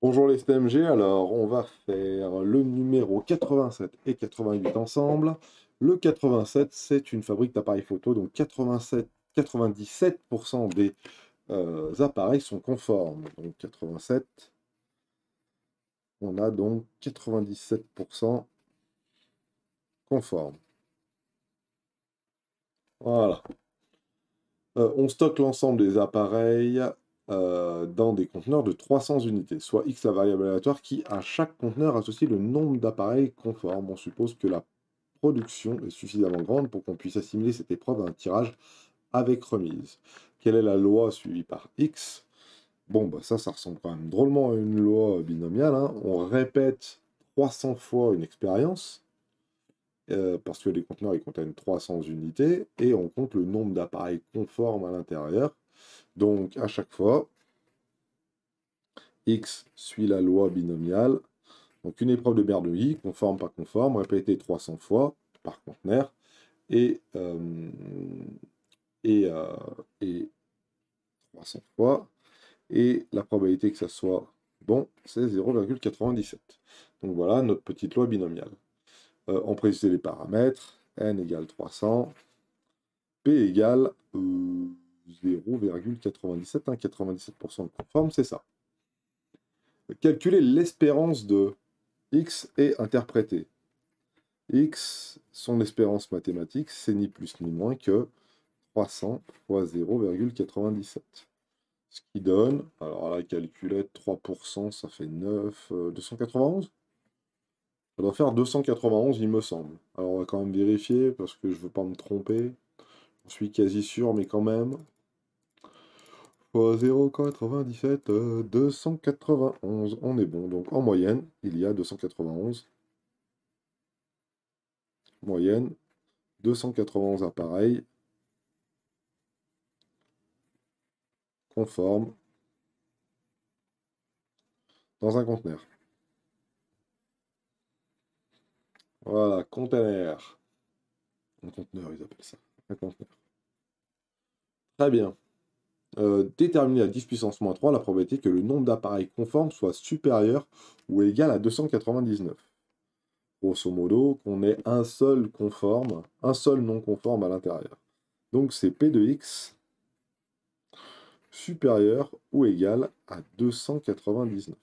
Bonjour les STMG, alors on va faire le numéro 87 et 88 ensemble. Le 87, c'est une fabrique d'appareils photo, donc 87, 97% des euh, appareils sont conformes. Donc 87, on a donc 97% conformes. Voilà. Euh, on stocke l'ensemble des appareils euh, dans des conteneurs de 300 unités, soit x la variable aléatoire qui, à chaque conteneur, associe le nombre d'appareils conformes. On suppose que la production est suffisamment grande pour qu'on puisse assimiler cette épreuve à un tirage avec remise. Quelle est la loi suivie par x Bon, bah ça, ça ressemble quand même drôlement à une loi binomiale. Hein. On répète 300 fois une expérience, euh, parce que les conteneurs, ils contiennent 300 unités, et on compte le nombre d'appareils conformes à l'intérieur, donc, à chaque fois, x suit la loi binomiale. Donc, une épreuve de Bernoulli, conforme, par conforme, répétée 300 fois par conteneur. Et, euh, et, euh, fois. Et la probabilité que ça soit bon, c'est 0,97. Donc voilà notre petite loi binomiale. Euh, on précise les paramètres. n égale 300. p égale... 0,97, hein, 97% conforme, c'est ça. Calculer l'espérance de x et interpréter. x, son espérance mathématique, c'est ni plus ni moins que 300 fois 0,97. Ce qui donne, alors à la calculette, 3%, ça fait 9, 291 On doit faire 291, il me semble. Alors on va quand même vérifier, parce que je ne veux pas me tromper. Je suis quasi sûr, mais quand même. 0,97, 291. Euh, On est bon. Donc en moyenne, il y a 291. Moyenne, 291 appareils conformes dans un conteneur. Voilà, conteneur. Un conteneur, ils appellent ça. Un conteneur. Très bien. Euh, déterminer à 10 puissance moins 3 la probabilité que le nombre d'appareils conformes soit supérieur ou égal à 299. Grosso modo, qu'on ait un seul conforme, un seul non conforme à l'intérieur. Donc c'est P de X supérieur ou égal à 299.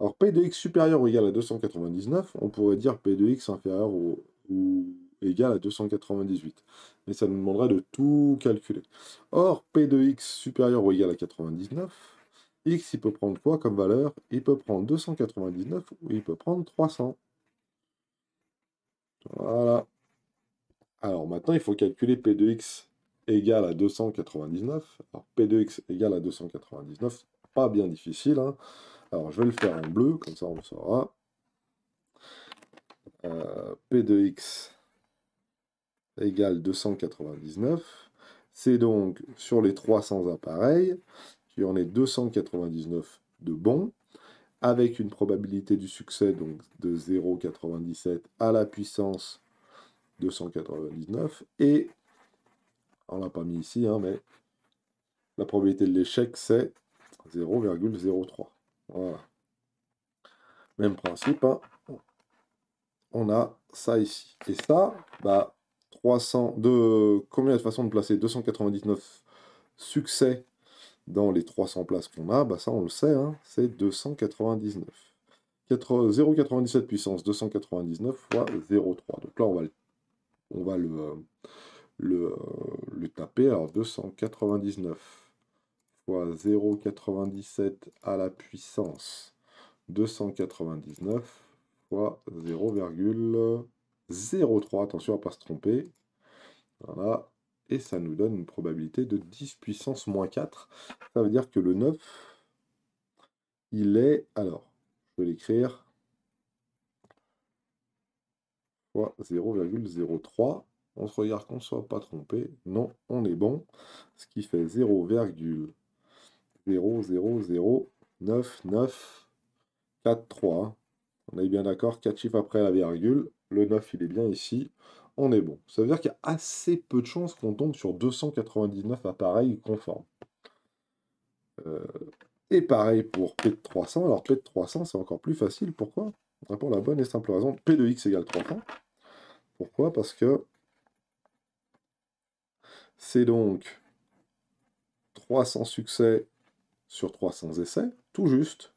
Alors P de X supérieur ou égal à 299, on pourrait dire P de X inférieur ou égal à 298. Mais ça nous demanderait de tout calculer. Or, P de x supérieur ou égal à 99, x, il peut prendre quoi comme valeur Il peut prendre 299 ou il peut prendre 300. Voilà. Alors maintenant, il faut calculer P de x égal à 299. Alors P de x égal à 299, pas bien difficile. Hein. Alors je vais le faire en bleu, comme ça on le saura. Euh, P de x égale 299. C'est donc sur les 300 appareils il y en a 299 de bons, avec une probabilité du succès donc de 0,97 à la puissance 299. Et, on l'a pas mis ici, hein, mais la probabilité de l'échec, c'est 0,03. Voilà. Même principe, hein. on a ça ici. Et ça, bah, 300, de combien de façons de placer 299 succès dans les 300 places qu'on a, bah ça on le sait, hein, c'est 299. 0,97 euh, puissance 299 fois 0,3. Donc là on va on va le, le, le taper, alors 299 fois 0,97 à la puissance 299 fois 0,03. Attention à ne pas se tromper. Voilà. Et ça nous donne une probabilité de 10 puissance moins 4. Ça veut dire que le 9, il est... Alors, je vais l'écrire. 0,03. On se regarde qu'on ne soit pas trompé. Non, on est bon. Ce qui fait 0,000994,3. On est bien d'accord, 4 chiffres après la virgule. Le 9, il est bien ici on est bon. Ça veut dire qu'il y a assez peu de chances qu'on tombe sur 299 appareils conformes. Euh, et pareil pour P de 300. Alors P de 300, c'est encore plus facile. Pourquoi hein, Pour la bonne et simple raison. P de X égale 300. Pourquoi Parce que c'est donc 300 succès sur 300 essais, tout juste,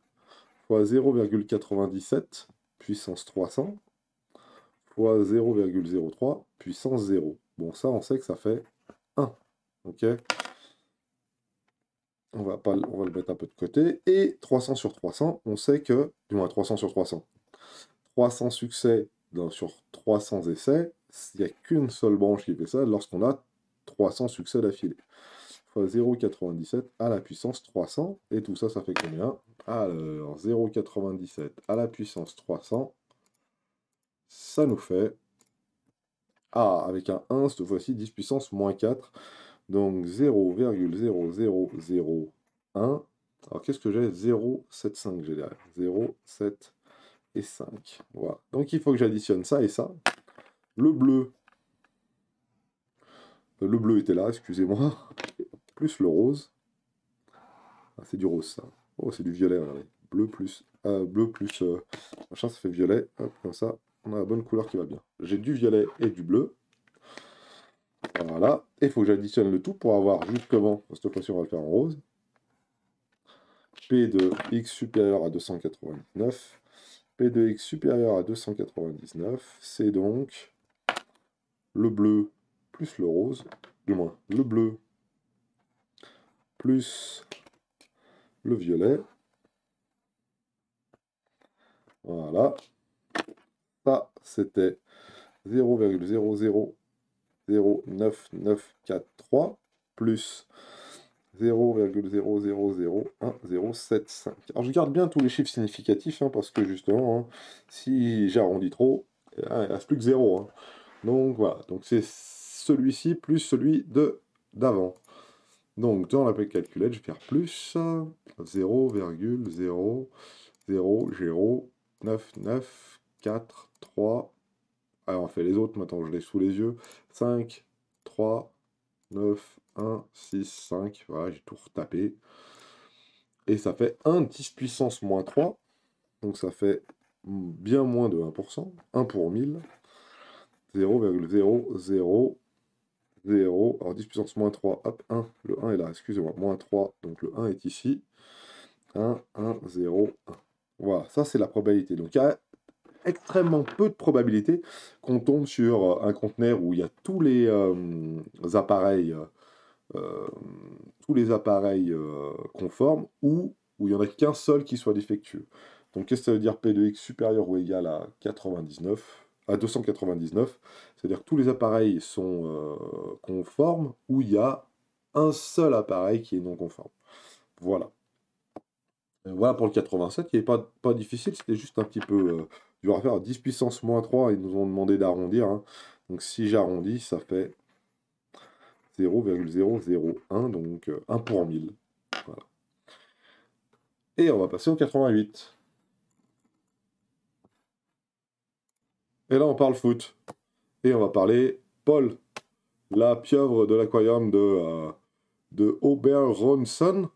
fois 0,97 puissance 300 fois 0,03 puissance 0. Bon, ça, on sait que ça fait 1. OK on va, pas, on va le mettre un peu de côté. Et 300 sur 300, on sait que, du moins 300 sur 300, 300 succès sur 300 essais, il n'y a qu'une seule branche qui fait ça lorsqu'on a 300 succès d'affilée. Fois 0,97 à la puissance 300. Et tout ça, ça fait combien Alors, 0,97 à la puissance 300 ça nous fait... Ah, avec un 1, cette fois-ci, 10 puissance moins 4. Donc 0,0001. Alors qu'est-ce que j'ai 0,75 j'ai derrière. 0,7 et 5. Voilà. Donc il faut que j'additionne ça et ça. Le bleu. Euh, le bleu était là, excusez-moi. Plus le rose. Ah, c'est du rose ça. Oh, c'est du violet, regardez. Bleu plus. Euh, bleu plus. Euh, machin, ça fait violet. Hop, comme ça on a la bonne couleur qui va bien. J'ai du violet et du bleu. Voilà. Et il faut que j'additionne le tout pour avoir justement, cette fois-ci on va le faire en rose, P de x supérieur à 299. P de x supérieur à 299, c'est donc le bleu plus le rose, du moins le bleu plus le violet. Voilà ça c'était 0,0009943 plus 0,000107.5. Alors je garde bien tous les chiffres significatifs hein, parce que justement, hein, si j'arrondis trop, eh ben, il ne reste plus que 0. Hein. Donc voilà, donc c'est celui-ci plus celui de d'avant. Donc dans la calculette, je vais faire plus 0,00099. 4, 3. Alors on fait les autres maintenant, je l'ai sous les yeux. 5, 3, 9, 1, 6, 5. Voilà, j'ai tout retapé. Et ça fait 1 10 puissance moins 3. Donc ça fait bien moins de 1%. 1 pour 1000. 0,000. 0, alors 10 puissance moins 3, hop, 1, le 1 est là, excusez-moi, moins 3, donc le 1 est ici, 1, 1, 0, 1. Voilà, ça c'est la probabilité. Donc il y a extrêmement peu de probabilité qu'on tombe sur euh, un conteneur où il y a tous les euh, appareils, euh, tous les appareils conformes ou où il n'y en a qu'un seul qui soit défectueux. Donc qu'est-ce que ça veut dire P2X e supérieur ou égal à 99 à 299, c'est-à-dire que tous les appareils sont conformes ou il y a un seul appareil qui est non conforme. Voilà. Voilà pour le 87, qui n'est pas, pas difficile, c'était juste un petit peu je vais refaire 10 puissance moins 3, ils nous ont demandé d'arrondir. Hein. Donc si j'arrondis, ça fait 0,001, donc 1 euh, pour 1000. Et on va passer au 88. Et là, on parle foot. Et on va parler Paul, la pieuvre de l'aquarium de, euh, de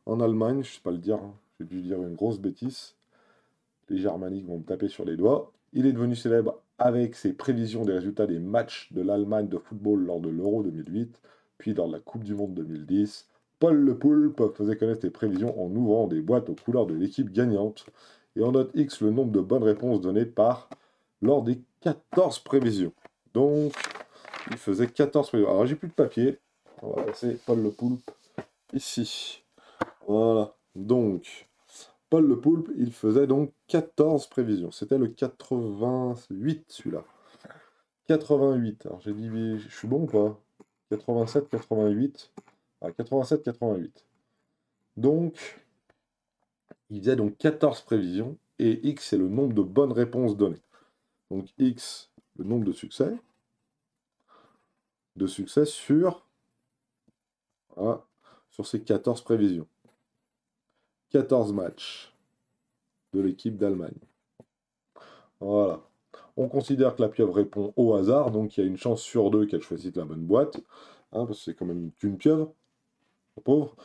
en Allemagne. Je sais pas le dire, hein. j'ai dû dire une grosse bêtise les germaniques vont me taper sur les doigts. Il est devenu célèbre avec ses prévisions des résultats des matchs de l'Allemagne de football lors de l'Euro 2008, puis lors de la Coupe du Monde 2010. Paul Le Poulpe faisait connaître ses prévisions en ouvrant des boîtes aux couleurs de l'équipe gagnante. Et on note X le nombre de bonnes réponses données par lors des 14 prévisions. Donc, il faisait 14 prévisions. Alors, j'ai plus de papier. On va passer Paul Le Poulpe ici. Voilà. Donc, le Poulpe, il faisait donc 14 prévisions. C'était le 88, celui-là. 88. Alors j'ai dit, je suis bon ou pas 87, 88. Ah, 87, 88. Donc, il faisait donc 14 prévisions et X est le nombre de bonnes réponses données. Donc X, le nombre de succès, de succès sur, voilà, ah, sur ces 14 prévisions. 14 matchs de l'équipe d'Allemagne. Voilà. On considère que la pieuvre répond au hasard, donc il y a une chance sur deux qu'elle choisisse la bonne boîte, hein, parce que c'est quand même une pieuvre, pauvre.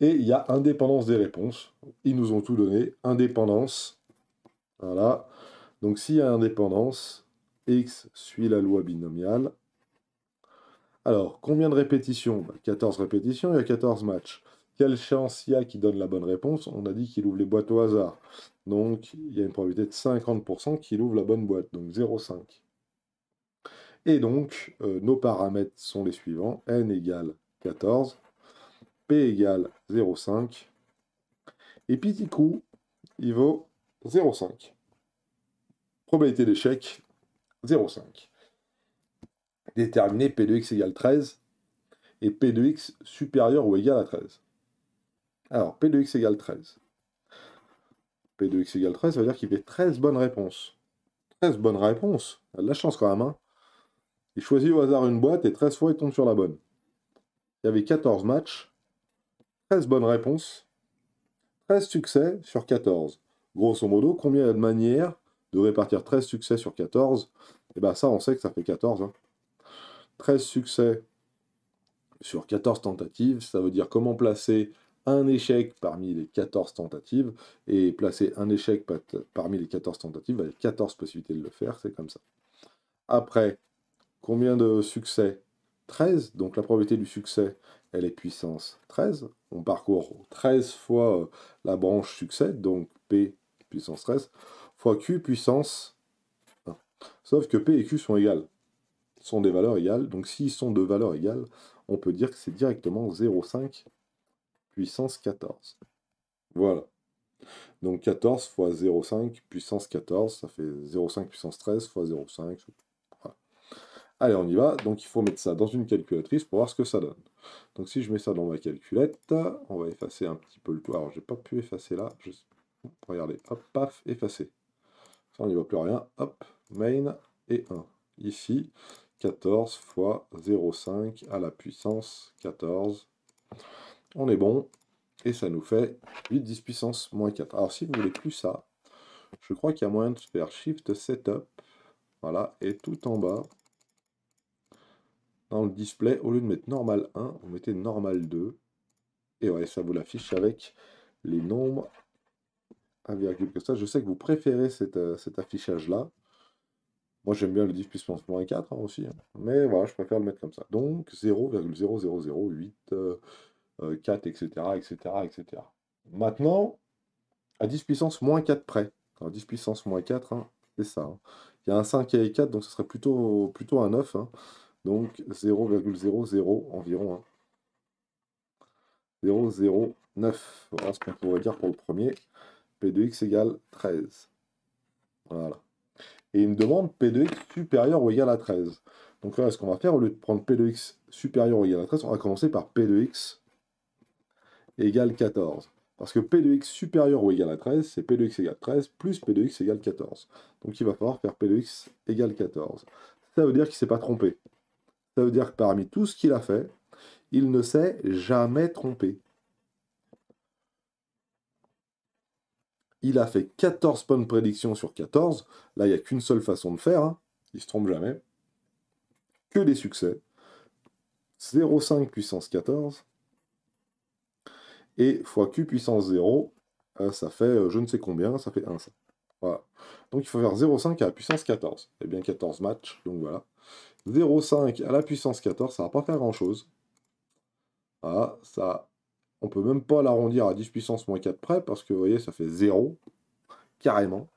Et il y a indépendance des réponses. Ils nous ont tout donné. Indépendance. Voilà. Donc s'il y a indépendance, X suit la loi binomiale. Alors, combien de répétitions 14 bah, répétitions, il y a 14 matchs. Quelle chance il y a qui donne la bonne réponse On a dit qu'il ouvre les boîtes au hasard. Donc, il y a une probabilité de 50% qu'il ouvre la bonne boîte, donc 0,5. Et donc, euh, nos paramètres sont les suivants. n égale 14, p égale 0,5, et petit coup, il vaut 0,5. Probabilité d'échec, 0,5. Déterminer p de x égale 13, et p de x supérieur ou égal à 13. Alors, P 2 x égale 13. P 2 x égale 13, ça veut dire qu'il fait 13 bonnes réponses. 13 bonnes réponses Il a de la chance quand même, hein Il choisit au hasard une boîte et 13 fois il tombe sur la bonne. Il y avait 14 matchs, 13 bonnes réponses, 13 succès sur 14. Grosso modo, combien il y a de manières de répartir 13 succès sur 14 Et bien ça, on sait que ça fait 14. 13 hein. succès sur 14 tentatives, ça veut dire comment placer un échec parmi les 14 tentatives, et placer un échec parmi les 14 tentatives, il y a 14 possibilités de le faire, c'est comme ça. Après, combien de succès 13, donc la probabilité du succès, elle est puissance 13. On parcourt 13 fois euh, la branche succès, donc P puissance 13, fois Q puissance 1. Sauf que P et Q sont égales, sont des valeurs égales, donc s'ils sont de valeurs égales, on peut dire que c'est directement 0,5 puissance 14. Voilà. Donc 14 fois 0,5 puissance 14, ça fait 0,5 puissance 13 fois 0,5. Allez, on y va. Donc il faut mettre ça dans une calculatrice pour voir ce que ça donne. Donc si je mets ça dans ma calculette, on va effacer un petit peu le tout. Alors j'ai pas pu effacer là. Je... Regardez, hop, paf, effacer. Ça, on n'y voit plus rien. Hop, main et 1. Ici, 14 fois 0,5 à la puissance 14 on est bon. Et ça nous fait 8, 10 puissance moins 4. Alors si vous voulez plus ça, je crois qu'il y a moyen de faire Shift Setup. Voilà, et tout en bas, dans le display, au lieu de mettre normal 1, vous mettez normal 2. Et ouais, ça vous l'affiche avec les nombres à virgule que ça. Je sais que vous préférez euh, cet affichage-là. Moi, j'aime bien le 10 puissance moins 4 hein, aussi. Hein. Mais voilà, je préfère le mettre comme ça. Donc, 0,0008. 4, etc., etc., etc. Maintenant, à 10 puissance moins 4 près. 10 puissance moins 4, hein, c'est ça. Hein. Il y a un 5 et 4, donc ce serait plutôt, plutôt un 9. Hein. Donc 0,00 environ. 009. Voilà ce qu'on pourrait dire pour le premier. P de x égale 13. Voilà. Et il me demande P de x supérieur ou égal à 13. Donc là, ce qu'on va faire, au lieu de prendre P de x supérieur ou égal à 13, on va commencer par P de x égale 14. Parce que P de x supérieur ou égal à 13, c'est P de x égale 13 plus P de x égale 14. Donc il va falloir faire P de x égale 14. Ça veut dire qu'il ne s'est pas trompé. Ça veut dire que parmi tout ce qu'il a fait, il ne s'est jamais trompé. Il a fait 14 de prédiction sur 14. Là, il n'y a qu'une seule façon de faire. Il hein. Il se trompe jamais. Que des succès. 0,5 puissance 14 et fois q puissance 0, euh, ça fait euh, je ne sais combien, ça fait 1 Voilà. Donc il faut faire 0,5 à la puissance 14. Eh bien 14 matchs, donc voilà. 0,5 à la puissance 14, ça ne va pas faire grand-chose. Voilà, ah, ça... On peut même pas l'arrondir à 10 puissance moins 4 près, parce que vous voyez, ça fait 0, carrément.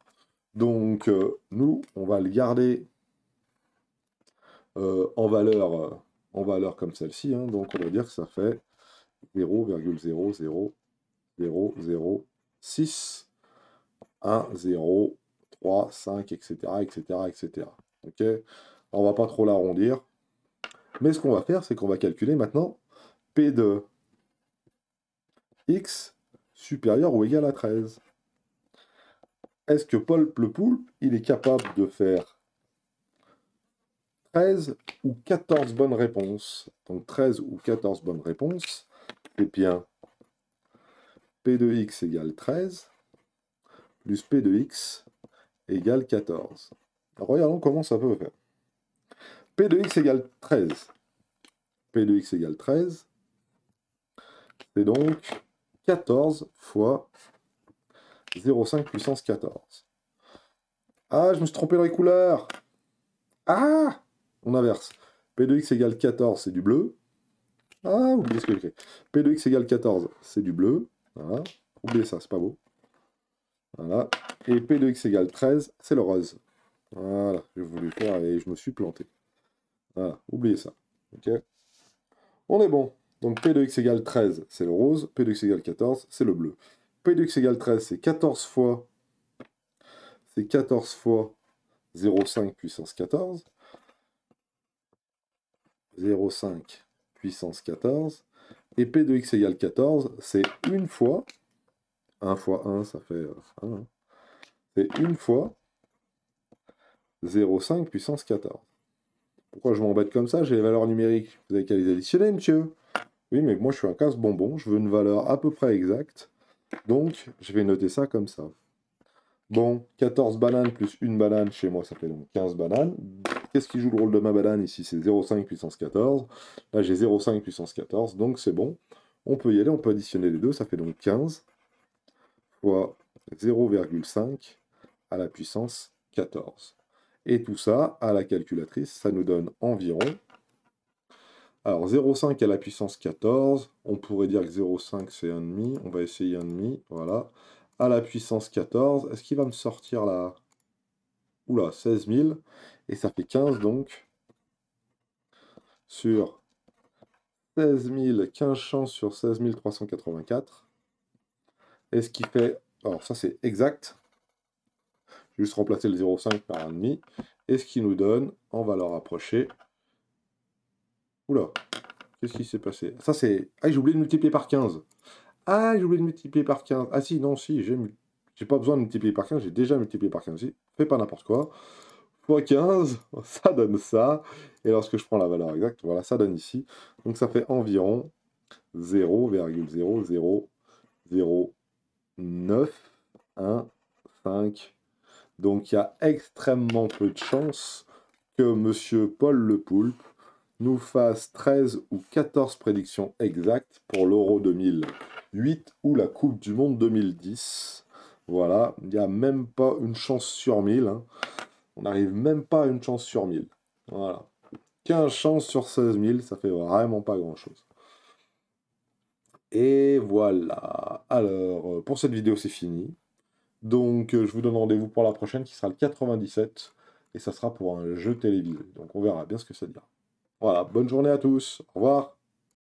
Donc euh, nous, on va le garder en valeur en valeur comme celle-ci. Hein. donc on va dire que ça fait 0,00006, 1, 0, 3, 5, etc., etc., etc. Ok On va pas trop l'arrondir. Mais ce qu'on va faire, c'est qu'on va calculer maintenant P de X supérieur ou égal à 13. Est-ce que Paul le Poulpe, il est capable de faire 13 ou 14 bonnes réponses Donc 13 ou 14 bonnes réponses, et bien P de x égale 13 plus P de x égale 14. Alors, regardons comment ça peut faire. P de x égale 13. P de x égale 13. C'est donc 14 fois 0,5 puissance 14. Ah, je me suis trompé dans les couleurs. Ah On inverse. P de x égale 14, c'est du bleu. Ah, oubliez ce que j'ai écrit. P de x égale 14, c'est du bleu. Voilà. Oubliez ça, c'est pas beau. Voilà. Et P de x égale 13, c'est le rose. Voilà, j'ai voulu faire et je me suis planté. Voilà, oubliez ça. Ok On est bon. Donc P de x égale 13, c'est le rose. P de x égale 14, c'est le bleu. P de x égale 13, c'est 14 fois... C'est 14 fois 0,5 puissance 14. 0,5 puissance 14. Et P de x égale 14, c'est une fois, 1 fois 1, ça fait 1, euh, hein, c'est une fois 0,5 puissance 14. Pourquoi je m'embête comme ça J'ai les valeurs numériques. Vous avez qu'à les additionner, monsieur. Oui, mais moi, je suis un casse-bonbon. Je veux une valeur à peu près exacte. Donc, je vais noter ça comme ça. Bon, 14 bananes plus une banane, chez moi, ça fait donc 15 bananes. Qu'est-ce qui joue le rôle de ma banane ici C'est 0,5 puissance 14. Là, j'ai 0,5 puissance 14, donc c'est bon. On peut y aller, on peut additionner les deux, ça fait donc 15 fois 0,5 à la puissance 14. Et tout ça, à la calculatrice, ça nous donne environ... Alors 0,5 à la puissance 14, on pourrait dire que 0,5 c'est 1,5, on va essayer 1,5, voilà. À la puissance 14, est-ce qu'il va me sortir là Oula, 16 000. Et ça fait 15 donc sur 16 15 sur 16 384. Et ce qui fait, alors ça c'est exact, juste remplacer le 0,5 par 1,5. et ce qui nous donne en valeur approchée, oula, qu'est-ce qui s'est passé Ça c'est, ah j'ai oublié de multiplier par 15. Ah j'ai oublié de multiplier par 15. Ah si, non, si, j'ai pas besoin de multiplier par 15, j'ai déjà multiplié par 15. Si, fais pas n'importe quoi. 15, ça donne ça. Et lorsque je prends la valeur exacte, voilà, ça donne ici. Donc ça fait environ 0,000915. Donc il y a extrêmement peu de chance que Monsieur Paul Le Poulpe nous fasse 13 ou 14 prédictions exactes pour l'Euro 2008 ou la Coupe du Monde 2010. Voilà, il n'y a même pas une chance sur 1000. On n'arrive même pas à une chance sur 1000. Voilà. 15 chances sur 16 000, ça fait vraiment pas grand-chose. Et voilà. Alors, euh, pour cette vidéo, c'est fini. Donc, euh, je vous donne rendez-vous pour la prochaine qui sera le 97. Et ça sera pour un jeu télévisé. Donc, on verra bien ce que ça dira. Voilà, bonne journée à tous. Au revoir.